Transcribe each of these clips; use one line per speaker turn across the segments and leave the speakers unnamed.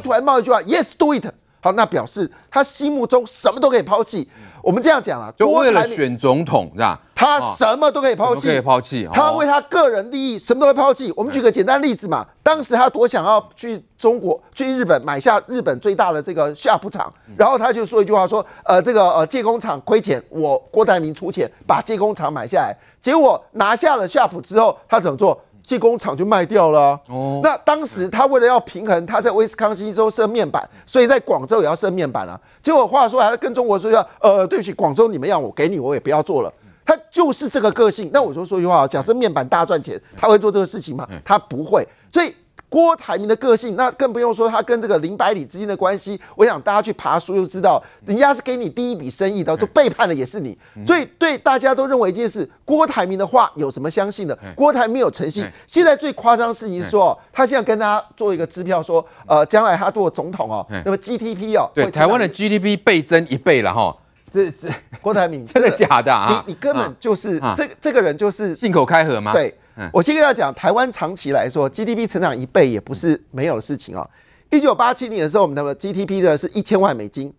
突然冒一句话：“Yes, do it。”好，那表示他心目中什么都可以抛弃。我们这样讲啊，就为了选
总统，是吧？他什么都可以抛弃，可以抛弃。他为
他个人利益，什么都会抛弃。我们举个简单例子嘛，当时他多想要去中国、去日本买下日本最大的这个夏普厂，然后他就说一句话说：“呃，这个呃，借工厂亏钱，我郭台铭出钱把借工厂买下来。”结果拿下了夏普之后，他怎么做？技工厂就卖掉了哦。那当时他为了要平衡，他在威斯康星州设面板，所以在广州也要设面板啊。结果话说还要跟中国说要，呃，对不起，广州你们要我给你，我也不要做了。他就是这个个性。那我就说句话假设面板大赚钱，他会做这个事情吗？他不会。所以。郭台铭的个性，那更不用说他跟这个林百里之间的关系。我想大家去爬书就知道，人家是给你第一笔生意的，就背叛的也是你。所以对大家都认为一件事：郭台铭的话有什么相信的？郭台铭没有诚信。现在最夸张事情是说，他现在跟大家做一个支票，说呃，将来他做总统哦，那么 GDP 哦，对台湾的
GDP 倍增一倍了哈。
这这郭台铭 真的假的啊？你你根本就是这这个人就是信口开河吗？对。我先跟大家讲，台湾长期来说，GDP 成长一倍也不是没有的事情啊。一九八七年的时候，我们的 g d p 的是一千万美金，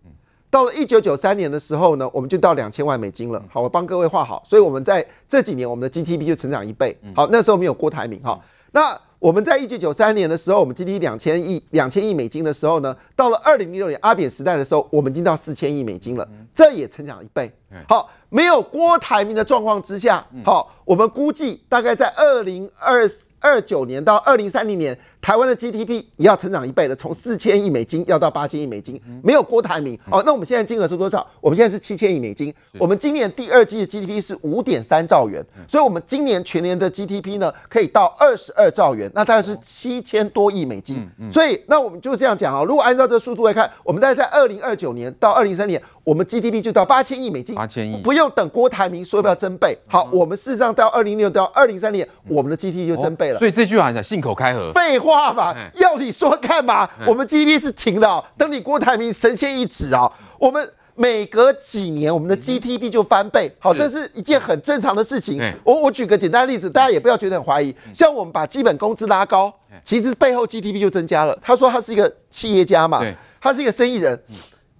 到了一九九三年的时候呢，我们就到两千万美金了。好，我帮各位画好，所以我们在这几年，我们的 g d p 就成长一倍。好，那时候没有郭台铭哈。那我们在一九九三年的时候，我们 GDP 两千亿两千亿美金的时候呢，到了二零零六年阿扁时代的时候，我们已经到四千亿美金了，这也成长一倍。好，没有郭台铭的状况之下，好，我们估计大概在二零二二九年到二零三零年，台湾的 GDP 也要成长一倍的，从四千亿美金要到八千亿美金。没有郭台铭，哦，那我们现在金额是多少？我们现在是七千亿美金。我们今年第二季的 GDP 是五点三兆元，所以我们今年全年的 GDP 呢，可以到二十二兆元，那大概是七千多亿美金。所以，那我们就这样讲啊，如果按照这个速度来看，我们大概在二零二九年到二零三年，我们 GDP 就到八千亿美金。八千亿，不用等郭台铭说要增倍。好，我们事实上到二零六到二零三年，我们的 GDP 就增倍了。所以这
句话你信口开河？废话嘛，
要你说干嘛？我们 GDP 是停的，等你郭台铭神仙一指啊，我们每隔几年我们的 GDP 就翻倍。好，这是一件很正常的事情。我我举个简单例子，大家也不要觉得很怀疑。像我们把基本工资拉高，其实背后 GDP 就增加了。他说他是一个企业家嘛，他是一个生意人。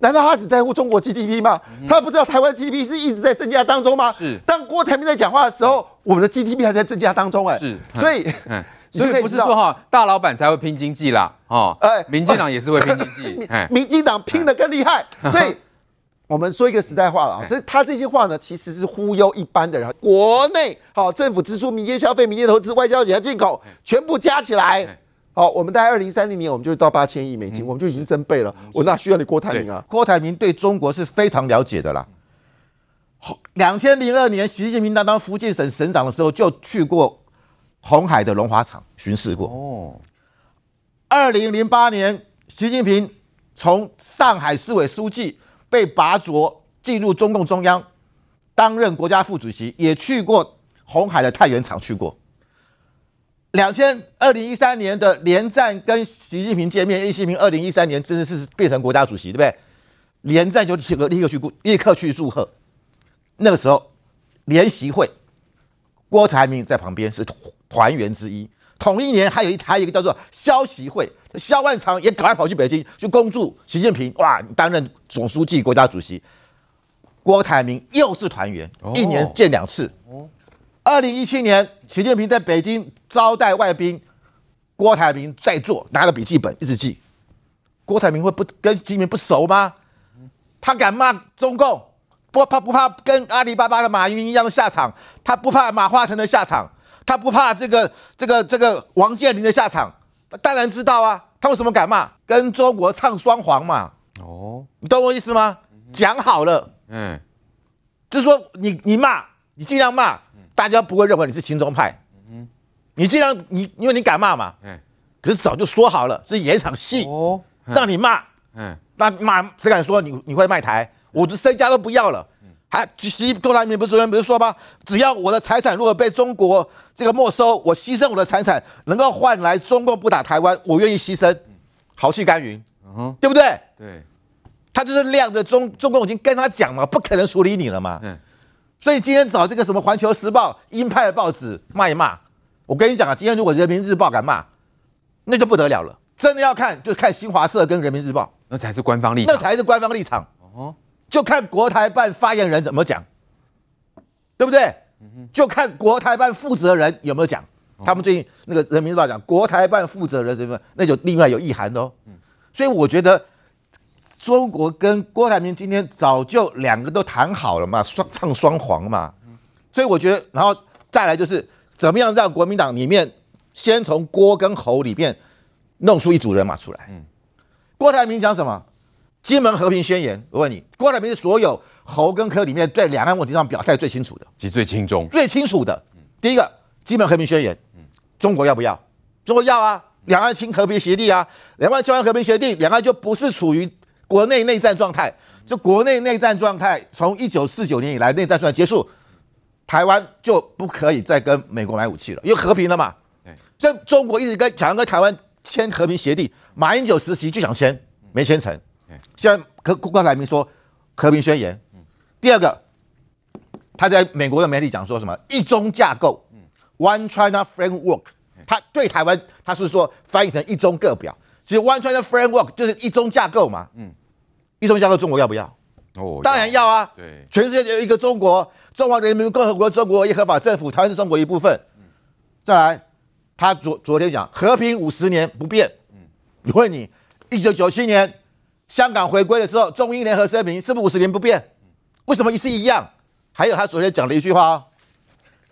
难道他只在乎中国 GDP 吗？他不知道台湾 GDP 是一直在增加当中吗？是。当郭台铭在讲话的时候，我们的 GDP 还在增加当中哎。是。所以，
所以不是说哈，大老板才会拼经济啦，哦，呃，民进党也是会拼经济，民
进党拼得更厉害。所以，我们说一个实在话了啊，这他这些话呢，其实是忽悠一般的人。国内好，政府支出、民间消费、民间投资、外交、底下进口，全部加起来。好，我们在二零三零年我们就
到八千亿美金，我们就已经增倍了。我那需要你郭台铭啊？郭台铭对中国是非常了解的啦。两千零二年，习近平当当福建省省长的时候，就去过红海的龙华厂巡视过。哦。二零零八年，习近平从上海市委书记被拔擢进入中共中央，担任国家副主席，也去过红海的太原厂去过。两千二零一三年的连战跟习近平见面，习近平二零一三年真的是变成国家主席，对不对？连战就立刻立刻去立刻去祝贺。那个时候，联席会，郭台铭在旁边是团员之一。同一年还有一台一个叫做消息会，萧万长也赶快跑去北京去恭祝习近平哇担任总书记、国家主席。郭台铭又是团员，一年见两次。二零一七年，习近平在北京招待外宾，郭台铭在座，拿个笔记本一直记。郭台铭会不跟习近平不熟吗？他敢骂中共，不怕不怕跟阿里巴巴的马云一样的下场，他不怕马化腾的下场，他不怕这个这个这个王健林的下场。当然知道啊，他为什么敢骂？跟中国唱双簧嘛。哦，你懂我意思吗？讲好了，嗯，就是说你你骂，你尽量骂。大家不会认为你是青中派，你既然你因为你敢骂嘛，可是早就说好了是演场戏，让你骂。嗯，那骂谁敢说你你会卖台？我的身家都不要了，还其实郭台铭不是昨天不是说吗？只要我的财产如果被中国这个没收，我牺牲我的财产能够换来中共不打台湾，我愿意牺牲，豪气干云，嗯哼，对不对？对，他就是亮着中中共已经跟他讲嘛，不可能处理你了嘛，嗯。所以今天找这个什么《环球时报》鹰派的报纸骂一骂，我跟你讲啊，今天如果《人民日报》敢骂，那就不得了了。真的要看，就看新华社跟《人民日报》，那才是官方立场，那才是官方立场。哦，就看国台办发言人怎么讲，对不对？就看国台办负责人有没有讲。他们最近那个《人民日报》讲国台办负责人什么，那就另外有意涵喽。所以我觉得。中国跟郭台铭今天早就两个都谈好了嘛，双唱双簧嘛，所以我觉得，然后再来就是怎么样让国民党里面先从郭跟侯里面弄出一组人马出来。嗯，郭台铭讲什么？金门和平宣言。我问你，郭台铭是所有侯跟柯里面在两岸问题上表态最清楚的，
及最清中
最清楚的。第一个金门和平宣言。中国要不要？中国要啊，两岸亲和平协定啊，两岸签完和平协定，两岸就不是处于。国内内战状态，就国内内战状态，从一九四九年以来内战状态结束，台湾就不可以再跟美国买武器了，因为和平了嘛。对，所以中国一直跟想要跟台湾签和平协定，马英九时期就想签，没签成。对，现在国国台民说和平宣言。第二个，他在美国的媒体讲说什么一中架构，o n e China Framework，他对台湾他是说翻译成一中个表，其实 One China Framework 就是一中架构嘛。嗯。一中架构，中国要不要？哦，当然要啊！对，全世界只有一个中国，中华人民共和国，中国一合法政府，台湾是中国一部分。再来，他昨昨天讲和平五十年不变。嗯，你问你，一九九七年香港回归的时候，中英联合声明是不是五十年不变？为什么一是一样？还有他昨天讲的一句话：“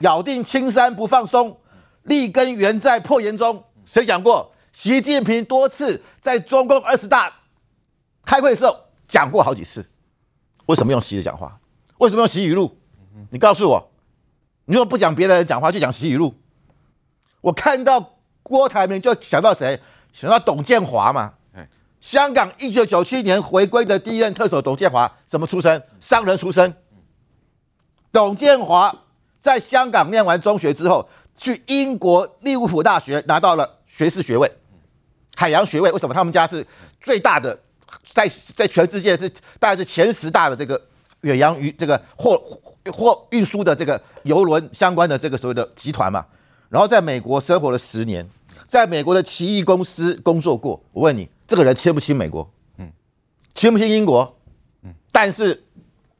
咬定青山不放松，立根原在破岩中。”谁讲过？习近平多次在中共二十大开会的时候。讲过好几次，为什么用习的讲话？为什么用习语录？你告诉我，你说不讲别人讲话，就讲习语录。我看到郭台铭，就想到谁？想到董建华嘛？香港一九九七年回归的第一任特首董建华，什么出身？商人出身。董建华在香港念完中学之后，去英国利物浦大学拿到了学士学位，海洋学位。为什么？他们家是最大的。在在全世界是大概是前十大的这个远洋鱼这个货货运输的这个游轮相关的这个所谓的集团嘛，然后在美国生活了十年，在美国的奇异公司工作过。我问你，这个人亲不亲美国？嗯，亲不亲英国？嗯。但是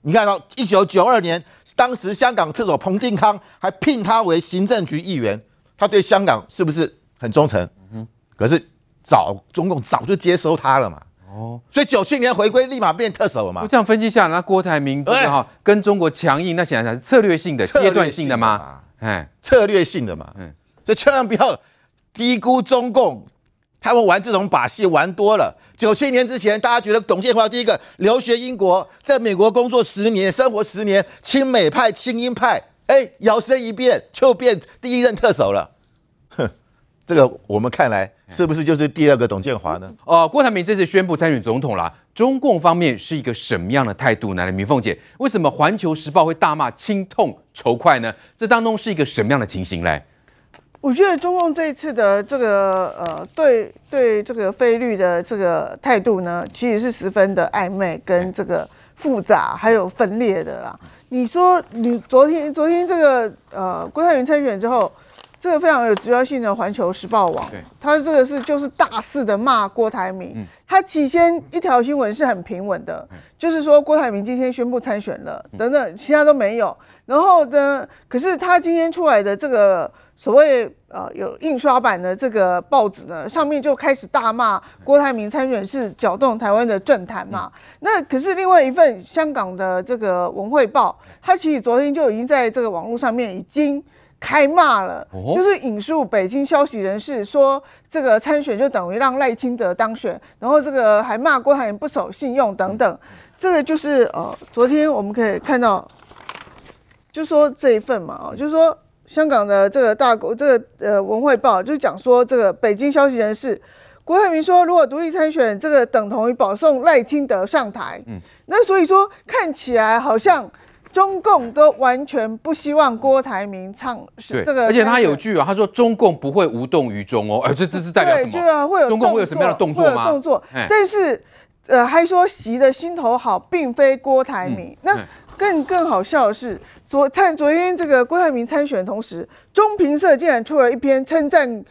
你看到一九九二年，当时香港特首彭定康还聘他为行政局议员，他对香港是不是很忠诚？嗯可是早中共早就接收他了嘛。哦，所以九七年回归立马变特首了嘛？我
这样分析下来，那郭台铭哈跟中国
强硬，那显然是策略性的、阶段性的吗？哎，策略性的嘛。嗯，所以千万不要低估中共，他们玩这种把戏玩多了。九七年之前，大家觉得董建华第一个留学英国，在美国工作十年、生活十年，亲美派、亲英派，哎，摇身一变就变第一任特首了。这个我们看来是不是就是第二个董建华呢？
哦，郭台铭这次宣布参选总统啦，中共方面是一个什么样的态度呢？明凤姐，为什么《环球时报》会大骂“亲痛仇快”呢？这当中是一个什么样的情形嘞？
我觉得中共这一次的这个呃，对对这个菲律的这个态度呢，其实是十分的暧昧、跟这个复杂还有分裂的啦。你说，你昨天昨天这个呃，郭台铭参选之后。这个非常有指标性的《环球时报》网，他这个是就是大肆的骂郭台铭。他起先一条新闻是很平稳的，就是说郭台铭今天宣布参选了，等等，其他都没有。然后呢，可是他今天出来的这个所谓呃有印刷版的这个报纸呢，上面就开始大骂郭台铭参选是搅动台湾的政坛嘛。那可是另外一份香港的这个《文汇报》，它其实昨天就已经在这个网络上面已经。开骂了，就是引述北京消息人士说，这个参选就等于让赖清德当选，然后这个还骂郭台铭不守信用等等，这个就是哦，昨天我们可以看到，就说这一份嘛，哦，就是说香港的这个大，这个呃文汇报就讲说，这个北京消息人士郭台铭说，如果独立参选，这个等同于保送赖清德上台，嗯，那所以说看起来好像。中共都完全不希望郭台铭唱是这个，而且他有
句啊，他说中共不会无动于衷哦，哎，这这是代表什么？就是会有中共会有什么样的动作吗？但
是，呃，还说习的心头好并非郭台铭。那更更好笑的是，昨在昨天这个郭台铭参选同时，中评社竟然出了一篇称赞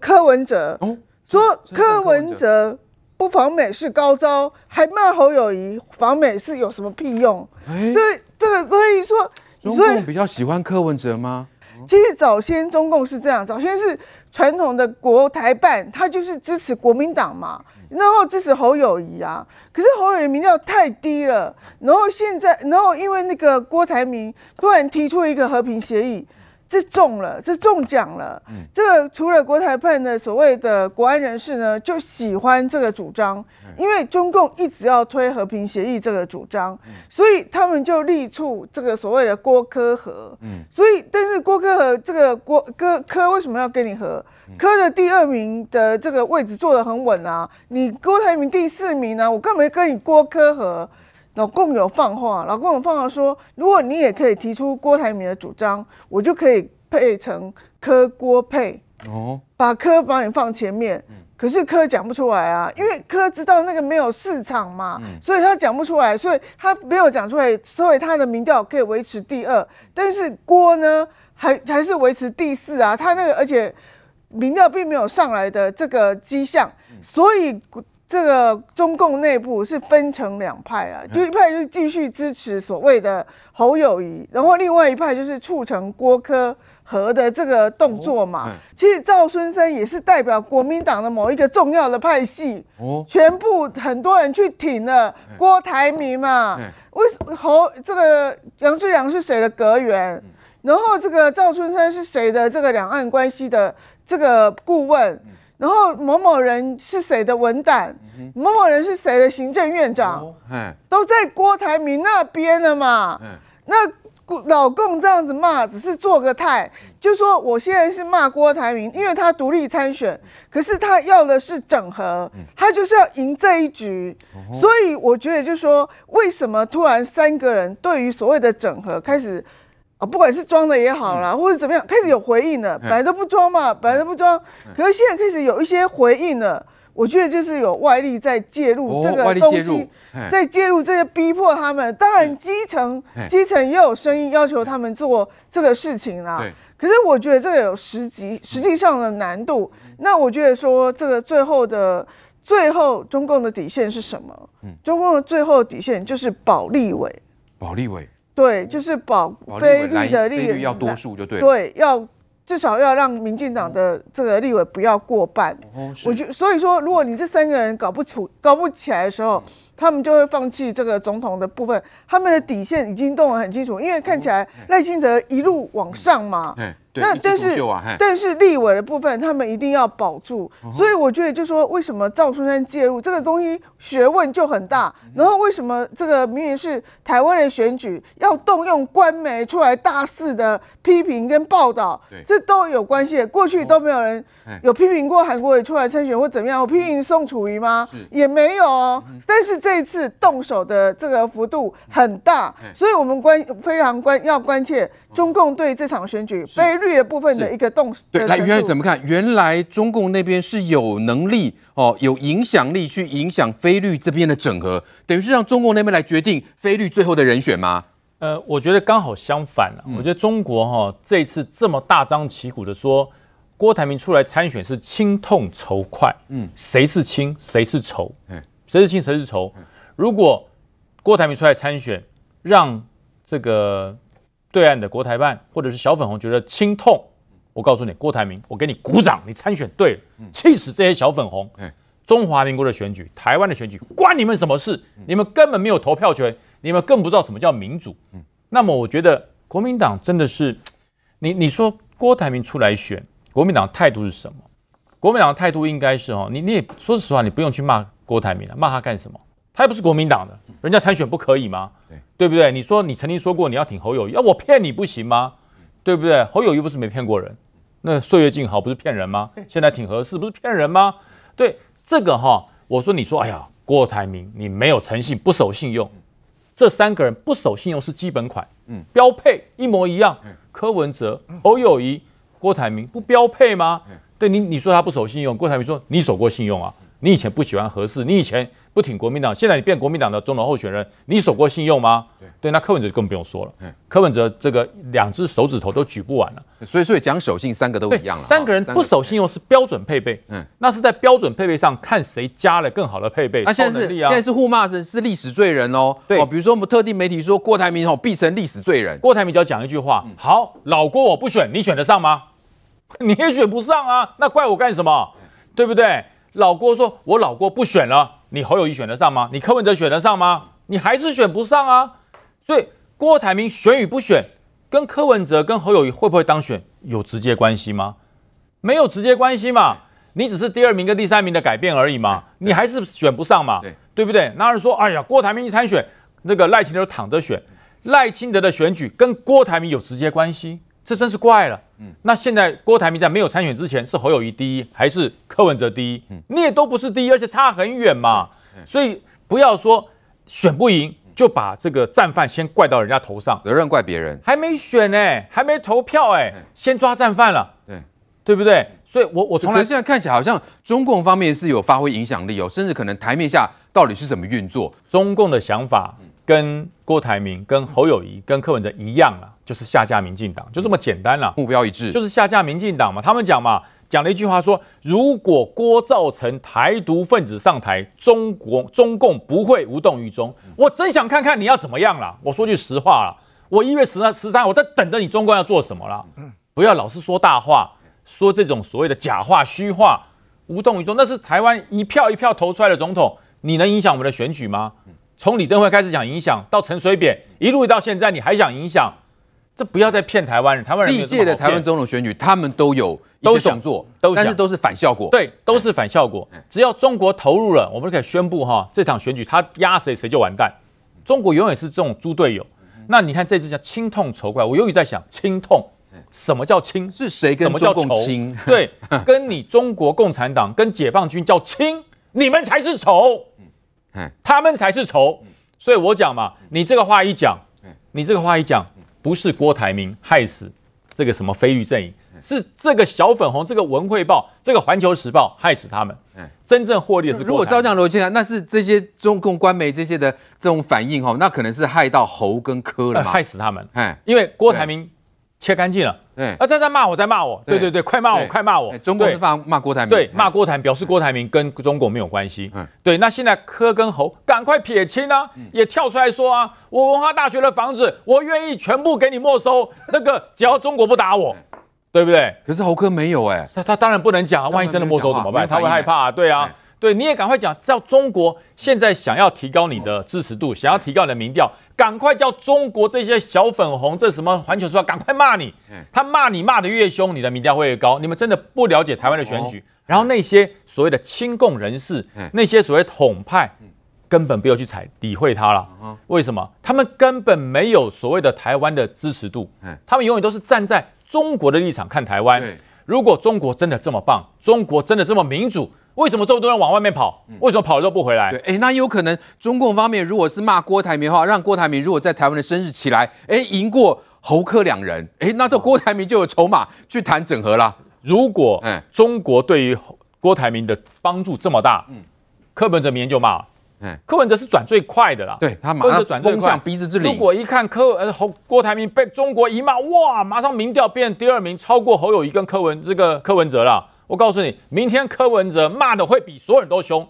柯文哲，说柯文哲。不防美是高招，还骂侯友谊防美是有什么屁用？哎，这这个，所以说中共
比较喜欢柯文哲吗？
其实早先中共是这样，早先是传统的国台办，他就是支持国民党嘛，然后支持侯友谊啊。可是侯友谊民调太低了，然后现在，然后因为那个郭台铭突然提出一个和平协议。这中了，这中奖了。这个除了国台派的所谓的国安人士呢，就喜欢这个主张，因为中共一直要推和平协议这个主张，所以他们就力促这个所谓的郭科和。所以，但是郭科和这个郭哥科为什么要跟你和？科的第二名的这个位置坐得很稳啊，你郭台铭第四名啊，我干嘛跟你郭科和？老共有放话，老共有放话说，如果你也可以提出郭台铭的主张，我就可以配成柯郭配。哦，把柯把你放前面，可是柯讲不出来啊，因为柯知道那个没有市场嘛，所以他讲不出来，所以他没有讲出来，所以他的民调可以维持第二，但是郭呢还还是维持第四啊，他那个而且民调并没有上来的这个迹象，所以。这个中共内部是分成两派啊，就一派就是继续支持所谓的侯友谊，然后另外一派就是促成郭科和的这个动作嘛。其实赵春山也是代表国民党的某一个重要的派系，全部很多人去挺了郭台铭嘛。为侯这个杨志良是谁的阁员？然后这个赵春山是谁的这个两岸关系的这个顾问？然后某某人是谁的文胆，某某人是谁的行政院长，都在郭台铭那边了嘛？那老共这样子骂，只是做个态，就说我现在是骂郭台铭，因为他独立参选，可是他要的是整合，他就是要赢这一局，所以我觉得就是说，为什么突然三个人对于所谓的整合开始？啊，不管是装的也好啦，或者怎么样，开始有回应了。本来都不装嘛，本来都不装，可是现在开始有一些回应了。我觉得就是有外力在介入这个东西，在介入这些逼迫他们。当然基层基层也有声音要求他们做这个事情啦。可是我觉得这个有实际实际上的难度。那我觉得说这个最后的最后，中共的底线是什么？中共的最后底线就是保立委。保立委。对，就是保非绿的立委要多
数就对，对，
要至少要让民进党的这个立委不要过半。我就所以说，如果你这三个人搞不出、搞不起来的时候，他们就会放弃这个总统的部分。他们的底线已经动得很清楚，因为看起来赖清德一路往上嘛。那但是但是立委的部分他们一定要保住，所以我觉得就说为什么赵春山介入这个东西学问就很大，然后为什么这个明明是台湾的选举要动用官媒出来大肆的批评跟报道，这都有关系。过去都没有人有批评过韩国瑜出来参选或怎么样，我批评宋楚瑜吗？也没有。但是这一次动手的这个幅度很大，所以我们关非常关要关切中共对这场选举被。部分的一个动对，来原来怎
么看？原来中共那边是有能力哦，有影响力去影响菲律这边的整合，等于是让中共那边来决定菲律最后的人选吗？呃，我觉得刚好相反了。我觉得中国哈这次这么大张
旗鼓的说郭台铭出来参选是亲痛仇快。嗯，谁是亲谁是仇？嗯，谁是亲谁是仇？如果郭台铭出来参选，让这个。对岸的国台办或者是小粉红觉得心痛，我告诉你，郭台铭，我给你鼓掌，你参选对了，气死这些小粉红。中华民国的选举，台湾的选举，关你们什么事？你们根本没有投票权，你们更不知道什么叫民主。那么我觉得国民党真的是，你你说郭台铭出来选，国民党态度是什么？国民党的态度应该是哦，你你也说实话，你不用去骂郭台铭了，骂他干什么？他也不是国民党的，人家参选不可以吗？对，对不对？你说你曾经说过你要挺侯友谊，啊、我骗你不行吗？对不对？侯友谊不是没骗过人，那岁月静好不是骗人吗？现在挺合适不是骗人吗？对这个哈，我说你说，哎呀，郭台铭你没有诚信，不守信用。这三个人不守信用是基本款，嗯，标配一模一样。柯文哲、侯友谊、郭台铭不标配吗？对你你说他不守信用，郭台铭说你守过信用啊？你以前不喜欢合适，你以前。不挺国民党？现在你变国民党的中统候选人，你守过信用吗？对，那柯文哲就更不用说了。柯文哲这个两只手指头都举不完了。所以，所以讲守信，三个都一样了。三个人不守信用是标准配备。嗯，那是在标准配备上看谁加了更好的配备。那现在是现在是
互骂是是历史罪人哦。对，比如说我们特定媒体说郭台铭哦必成历史罪人。郭台铭就要讲一句话：好，老郭我不选，你选得上吗？
你也选不上啊，那怪我干什么？对不对？老郭说：我老郭不选了。你侯友谊选得上吗？你柯文哲选得上吗？你还是选不上啊！所以郭台铭选与不选，跟柯文哲跟侯友谊会不会当选有直接关系吗？没有直接关系嘛，你只是第二名跟第三名的改变而已嘛，你还是选不上嘛，对不对？那人说，哎呀，郭台铭一参选，那个赖清德躺着选，赖清德的选举跟郭台铭有直接关系？这真是怪了。嗯，那现在郭台铭在没有参选之前是侯友谊第一还是柯文哲第一？嗯，你也都不是第一，而且差很远嘛。所以不要说选不赢，就把这个战犯
先怪到人家头上，责任怪别人。还没选呢，还没投票哎，先抓战犯了。对，对不对？所以我我从来现在看起来好像中共方面是有发挥影响力哦，甚至可能台面下到底是怎么运作中共的想法。跟郭台
铭、跟侯友谊、跟柯文哲一样了，就是下架民进党，就这么简单了。目标一致，就是下架民进党嘛。他们讲嘛，讲了一句话说：如果郭造成台独分子上台，中国中共不会无动于衷。我真想看看你要怎么样了。我说句实话了，我一月十三十三，我在等着你中共要做什么了。不要老是说大话，说这种所谓的假话、虚话，无动于衷，那是台湾一票一票投出来的总统，你能影响我们的选举吗？从李登辉开始讲影响，到陈水扁一路到现在，你还想影响？这不要再骗台湾人。台人历届的台湾总统
选举，他们都有都想做，但是都是反效果。对，都是反效果。只要中国
投入了，我们可以宣布哈，这场选举他压谁，谁就完蛋。中国永远是这种猪队友。那你看这次叫“亲痛仇怪，我永远在想“亲痛”什么叫“亲”？是谁跟中叫共？对，跟你中国共产党跟解放军叫“亲”，你们才是仇。他们才是仇，所以我讲嘛，你这个话一讲，你这个话一讲，不是郭台铭害死这个什么飞鱼阵营，是这个小粉红、这个文汇报、这个环球时报害死他们。真正获利的是。如果照讲
罗先生，那是这些中共官媒这些的这种反应哈，那可能是害到侯跟柯了害死他们。因为郭台铭。切干净了，对，
他在在骂我，在骂我，对对对，快骂我，快骂我，中国是骂骂郭台铭，对，骂郭台铭，表示郭台铭跟中国没有关系，嗯，对，那现在柯跟侯赶快撇清啊，也跳出来说啊，我文化大学的房子，我愿意全部给你没收，那个只要中国不打我，对不对？可是侯科没有哎，他他当然不能讲啊，万一真的没收怎么办？他会害怕，对啊。对，你也赶快讲，叫中国现在想要提高你的支持度，想要提高你的民调，赶快叫中国这些小粉红，这什么环球时报，赶快骂你。他骂你骂的越凶，你的民调会越高。你们真的不了解台湾的选举。然后那些所谓的亲共人士，那些所谓统派，根本不要去睬理会他了。为什么？他们根本没有所谓的台湾的支持度。他们永远都是站在中国的立场看台
湾。如果中国真的这么棒，中国真的这么民主？为什么这么多人往外面跑？为什么跑了都不回来？对，哎，那有可能中共方面如果是骂郭台铭的话，让郭台铭如果在台湾的生日起来，哎，赢过侯科两人，哎，那这郭台铭就有筹码 去谈整合了。如果中国对于郭台铭的帮助这么大，
柯文哲明天就骂，柯文哲是转最快的啦，对他马上转风向鼻子这里。如果一看柯呃侯郭台铭被中国一骂，哇，马上民调变第二名，超过侯友谊跟柯文这个柯文哲了。我告诉你，明天柯文哲骂的会比所有人都凶，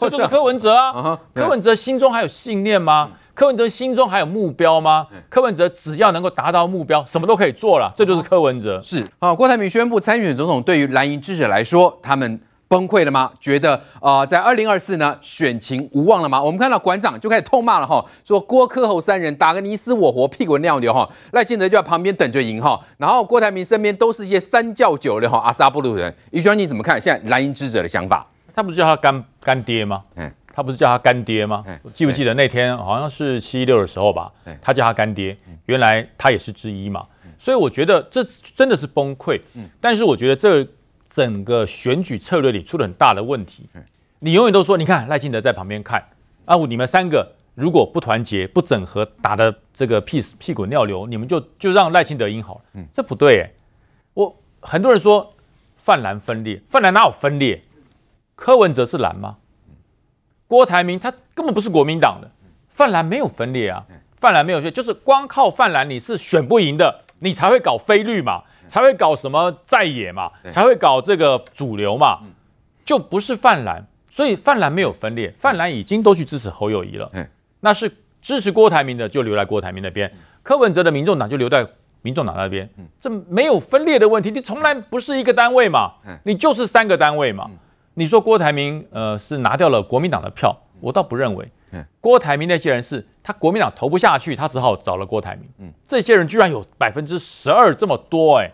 这就是柯文哲啊！柯文哲心中还有信念吗？柯文哲心中还有目标吗？柯文哲只要能够达到目标，什么都可以做了，这就是柯文哲。
是啊，郭台铭宣布参选总统，对于蓝营支持者来说，他们。崩溃了吗？觉得啊，在二零二四呢，选情无望了吗？我们看到馆长就开始痛骂了哈，说郭科侯三人打个你死我活，屁滚尿流哈。赖清德就在旁边等着赢哈。然后郭台铭身边都是一些三教九流哈，阿萨布鲁人。余先你怎么看？现在蓝营之者的想法，
他不是叫他干干爹吗？嗯，他不是叫他干爹吗？记不记得那天好像是七一六的时候吧？嗯、他叫他干爹，原来他也是之一嘛。所以我觉得这真的是崩溃。嗯，但是我觉得这。整个选举策略里出了很大的问题。你永远都说，你看赖清德在旁边看，啊，你们三个如果不团结、不整合，打的这个屁屁滚尿流，你们就就让赖清德赢好了。嗯，这不对。我很多人说泛蓝分裂，泛蓝哪有分裂？柯文哲是蓝吗？郭台铭他根本不是国民党的，泛蓝没有分裂啊。泛蓝没有分裂，就是光靠泛蓝你是选不赢的，你才会搞非绿嘛。才会搞什么在野嘛，才会搞这个主流嘛，就不是泛蓝，所以泛蓝没有分裂，泛蓝已经都去支持侯友谊了，那是支持郭台铭的就留在郭台铭那边，柯文哲的民众党就留在民众党那边，这没有分裂的问题，你从来不是一个单位嘛，你就是三个单位嘛，你说郭台铭呃是拿掉了国民党的票，我倒不认为。郭台铭那些人是他国民党投不下去，他只好找了郭台铭。嗯，这些人居然有百分之十二这么多，哎，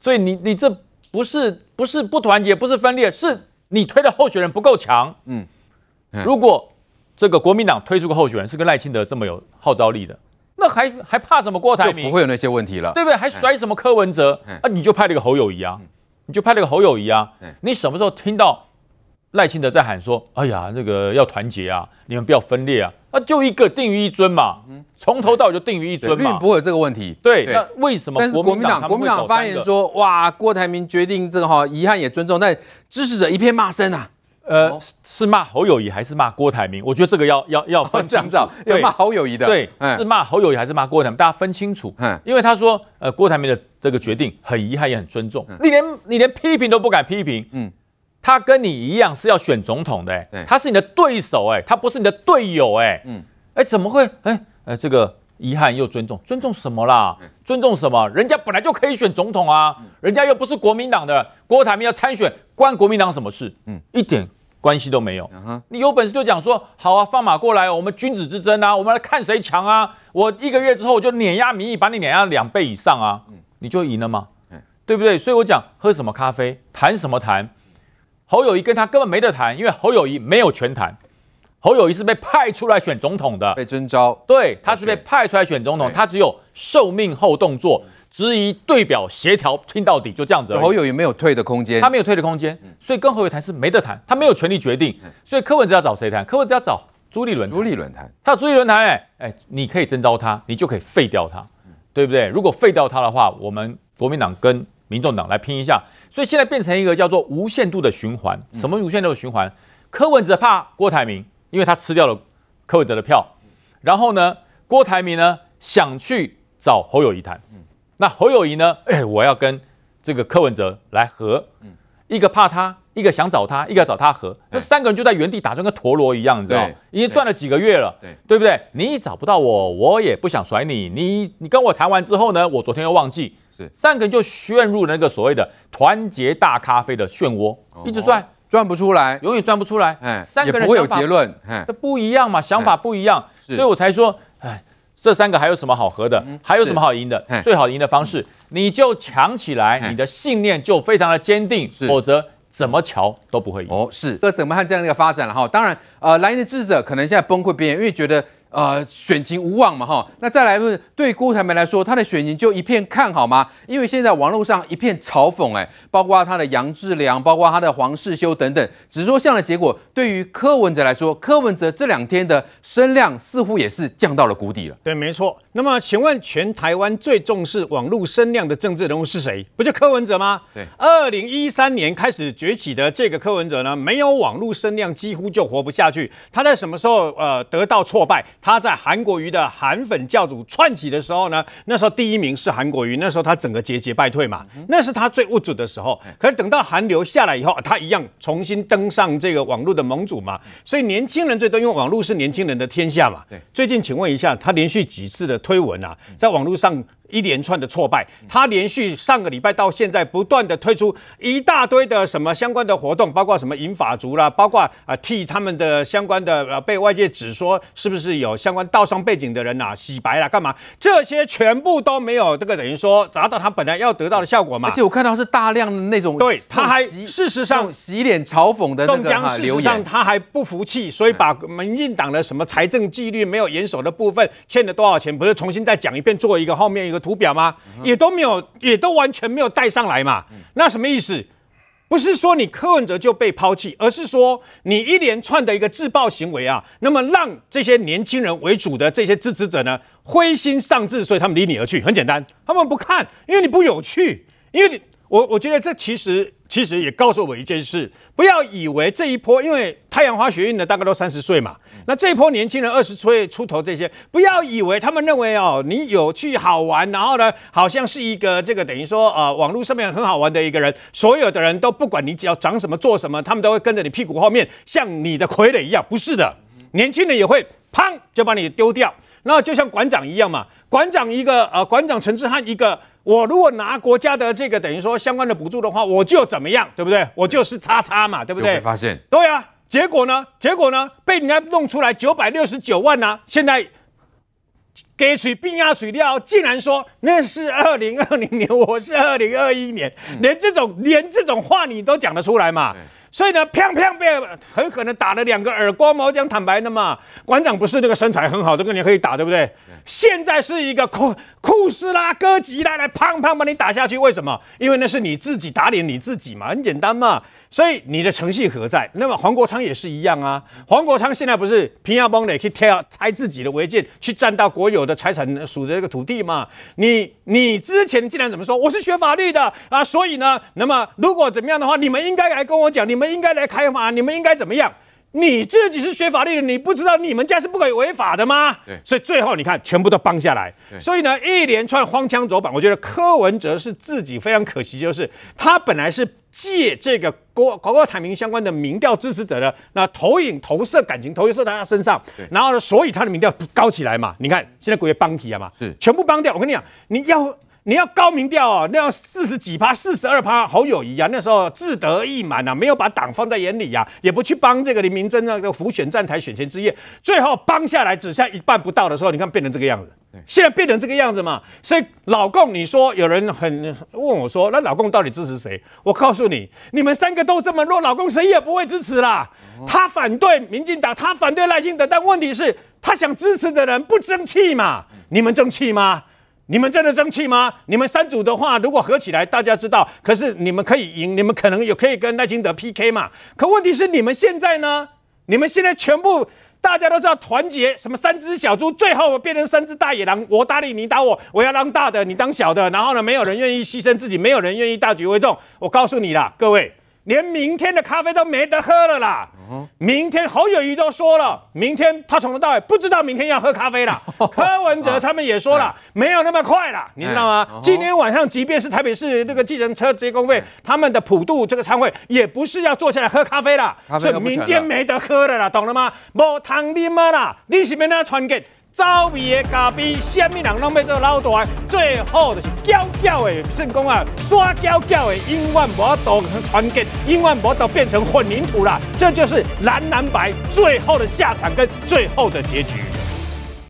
所以你你这不是不是不团结，不是分裂，是你推的候选人不够强。嗯，如果这个国民党推出个候选人是跟赖清德这么有号召力的，那还还怕什么郭台铭？不会有那些问题了，对不对？还甩什么柯文哲？啊，你就派了个侯友谊啊，你就派了个侯友谊啊。你什么时候听到？赖清德在喊说：“哎呀，那个要团结啊，你们不要分裂啊！那就一个定于一尊嘛，从头到尾就
定于一尊嘛。”不会有这个问题。对，那为什么？但是国民党国民党发言说：“哇，郭台铭决定这个哈，遗憾也尊重。”但支持者一片骂声啊。呃，是骂
侯友谊还是骂郭台铭？我觉得这个要要要分清照，要骂侯友谊的。对，是骂侯友谊还是骂郭台铭？大家分清楚。嗯，因为他说：“呃，郭台铭的这个决定很遗憾，也很尊重。你连你连批评都不敢批评。”嗯。他跟你一样是要选总统的，他是你的对手哎，他不是你的队友哎，嗯，哎，怎么会哎？呃，这个遗憾又尊重，尊重什么啦？尊重什么？人家本来就可以选总统啊，人家又不是国民党的郭台铭要参选，关国民党什么事？嗯，一点关系都没有。你有本事就讲说好啊，放马过来，我们君子之争啊，我们来看谁强啊。我一个月之后我就碾压民意，把你碾压两倍以上啊，你就赢了吗？对不对？所以我讲喝什么咖啡，谈什么谈。侯友谊跟他根本没得谈，因为侯友谊没有权谈，侯友谊是被派出来选总统的，被征召，对，他是被派出来选总统，他只有受命后动作，质疑对表协调，拼到底就这样子。侯友
谊没有退的空间，他没有
退的空间，所以跟侯友谈是没得谈，他没有权利决定，所以柯文哲要找谁谈？柯文哲要找朱立伦，朱立伦谈，他朱立伦谈，哎哎，你可以征召他，你就可以废掉他，对不对？如果废掉他的话，我们国民党跟民众党来拼一下，所以现在变成一个叫做无限度的循环。什么无限度的循环？柯文哲怕郭台铭，因为他吃掉了柯文哲的票。然后呢，郭台铭呢想去找侯友谊谈。那侯友谊呢？哎，我要跟这个柯文哲来和。一个怕他，一个想找他，一个找他和。那三个人就在原地打转，跟陀螺一样，知道已经转了几个月了，对对不对？你找不到我，我也不想甩你。你你跟我谈完之后呢，我昨天又忘记。三个人就陷入那个所谓的团结大咖啡的漩涡，一直转转不出来，永远转不出来。哎，三个人不会有结论。哎，不一样嘛，想法不一样，所以我才说，哎，这三个还有什么好合的？还有什么好赢的？最好赢的方式，你就强起来，你的信念
就非常的坚定，否则怎么瞧都不会赢。哦，是，那怎么看这样的一个发展了哈？当然，呃，蓝营的智者可能现在崩溃边缘，因为觉得。呃，选情无望嘛，哈，那再来是对郭台铭来说，他的选情就一片看好吗？因为现在网络上一片嘲讽，哎，包括他的杨志良，包括他的黄世修等等，只说这样的结果对于柯
文哲来说，柯文哲这两天的声量似乎也是降到了谷底了。对，没错。那么请问全台湾最重视网络声量的政治人物是谁？不就柯文哲吗？对，二零一三年开始崛起的这个柯文哲呢，没有网络声量几乎就活不下去。他在什么时候呃得到挫败？他在韩国瑜的韩粉教主串起的时候呢，那时候第一名是韩国瑜，那时候他整个节节败退嘛，那是他最无助的时候。可是等到韩流下来以后，他一样重新登上这个网络的盟主嘛。所以年轻人最多，因为网络是年轻人的天下嘛。最近请问一下，他连续几次的推文啊，在网络上。一连串的挫败，他连续上个礼拜到现在不断的推出一大堆的什么相关的活动，包括什么银法族啦，包括啊替他们的相关的呃被外界指说是不是有相关道上背景的人呐洗白啦干嘛？这些全部都没有这个等于说达到他本来要得到的效果嘛？而且我
看到是大
量的那种对，他还事实上洗脸嘲讽的那个事实上他还不服气，所以把民进党的什么财政纪律没有严守的部分，欠了多少钱不是重新再讲一遍做一个后面。的图表吗？也都没有，也都完全没有带上来嘛。那什么意思？不是说你柯文哲就被抛弃，而是说你一连串的一个自爆行为啊，那么让这些年轻人为主的这些支持者呢，灰心丧志，所以他们离你而去。很简单，他们不看，因为你不有趣。因为你，我我觉得这其实其实也告诉我们一件事：不要以为这一波，因为太阳花学运的大概都三十岁嘛。那这波年轻人二十岁出头这些，不要以为他们认为哦，你有去好玩，然后呢，好像是一个这个等于说呃网络上面很好玩的一个人，所有的人都不管你只要长什么做什么，他们都会跟着你屁股后面像你的傀儡一样，不是的，年轻人也会砰就把你丢掉。那就像馆长一样嘛，馆长一个呃，馆长陈志汉一个，我如果拿国家的这个等于说相关的补助的话，我就怎么样，对不对？我就是叉叉嘛，对不对？没发现。对啊。结果呢？结果呢？被人家弄出来九百六十九万呢！现在给水并压水料，竟然说那是二零二零年，我是二零二一年，连这种连这种话你都讲得出来嘛？所以呢，砰砰被很可能打了两个耳光，毛讲坦白的嘛！馆长不是那个身材很好，这跟你可以打，对不对？现在是一个空。库斯拉哥吉拉来砰砰把你打下去，为什么？因为那是你自己打脸你自己嘛，很简单嘛。所以你的诚信何在？那么黄国昌也是一样啊。黄国昌现在不是平阳帮的去拆拆自己的违建，去占到国有的财产属的这个土地吗？你你之前竟然怎么说？我是学法律的啊，所以呢，那么如果怎么样的话，你们应该来跟我讲，你们应该来开发，你们应该怎么样？你自己是学法律的，你不知道你们家是不可以违法的吗？所以最后你看，全部都帮下来。所以呢，一连串荒腔走板，我觉得柯文哲是自己非常可惜，就是他本来是借这个郭国台民相关的民调支持者的那投影投射感情投射在他身上，然后呢，所以他的民调高起来嘛。你看现在国会帮邦体啊嘛，全部帮掉。我跟你讲，你要。你要高明掉啊！那要四十几趴，四十二趴，好友谊啊！那时候自得意满啊，没有把党放在眼里啊，也不去帮这个林明珍那个辅选站台选前之夜，最后帮下来只下一半不到的时候，你看变成这个样子。现在变成这个样子嘛。所以老共，你说有人很问我说，那老共到底支持谁？我告诉你，你们三个都这么弱，老共谁也不会支持啦。他反对民进党，他反对赖清德，但问题是，他想支持的人不争气嘛？你们争气吗？你们真的生气吗？你们三组的话，如果合起来，大家知道。可是你们可以赢，你们可能有可以跟赖金德 PK 嘛。可问题是，你们现在呢？你们现在全部大家都知道团结，什么三只小猪最后变成三只大野狼。我打你，你打我，我要当大的，你当小的。然后呢，没有人愿意牺牲自己，没有人愿意大局为重。我告诉你啦，各位，连明天的咖啡都没得喝了啦。明天侯友谊都说了，明天他从头到尾不知道明天要喝咖啡了。柯文哲他们也说了，没有那么快了，你知道吗？今天晚上，即便是台北市那个计程车职工会，他们的普渡这个餐会，也不是要坐下来喝咖啡了，以明天没得喝的了，懂了吗？无汤你妈啦，你是要那传给？走位的嘉宾，什么人拢要做老大？最后就是娇娇的，算讲啊，刷娇娇的，永远无得传给，永远无得变成混凝土啦。这就是蓝蓝白最后的下场跟最后的结局。